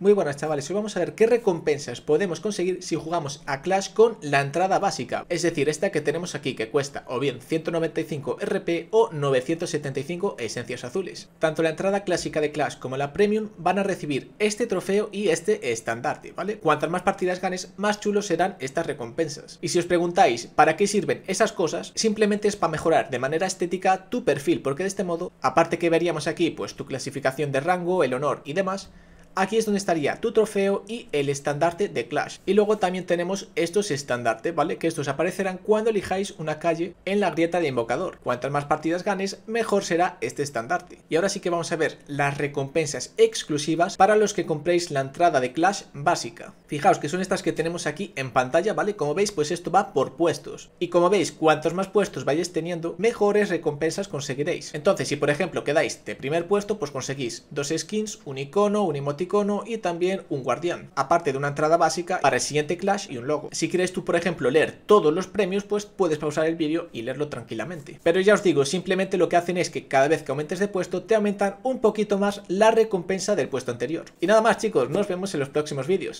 Muy buenas chavales, hoy vamos a ver qué recompensas podemos conseguir si jugamos a Clash con la entrada básica, es decir, esta que tenemos aquí que cuesta o bien 195 RP o 975 esencias azules. Tanto la entrada clásica de Clash como la Premium van a recibir este trofeo y este estandarte, ¿vale? Cuantas más partidas ganes, más chulos serán estas recompensas. Y si os preguntáis para qué sirven esas cosas, simplemente es para mejorar de manera estética tu perfil, porque de este modo, aparte que veríamos aquí pues tu clasificación de rango, el honor y demás, Aquí es donde estaría tu trofeo y el estandarte de Clash. Y luego también tenemos estos estandartes, ¿vale? Que estos aparecerán cuando elijáis una calle en la grieta de invocador. Cuantas más partidas ganes, mejor será este estandarte. Y ahora sí que vamos a ver las recompensas exclusivas para los que compréis la entrada de Clash básica. Fijaos que son estas que tenemos aquí en pantalla, ¿vale? Como veis, pues esto va por puestos. Y como veis, cuantos más puestos vayáis teniendo, mejores recompensas conseguiréis. Entonces, si por ejemplo quedáis de primer puesto, pues conseguís dos skins, un icono, un emoticono icono y también un guardián, aparte de una entrada básica para el siguiente Clash y un logo. Si quieres tú, por ejemplo, leer todos los premios, pues puedes pausar el vídeo y leerlo tranquilamente. Pero ya os digo, simplemente lo que hacen es que cada vez que aumentes de puesto, te aumentan un poquito más la recompensa del puesto anterior. Y nada más chicos, nos vemos en los próximos vídeos.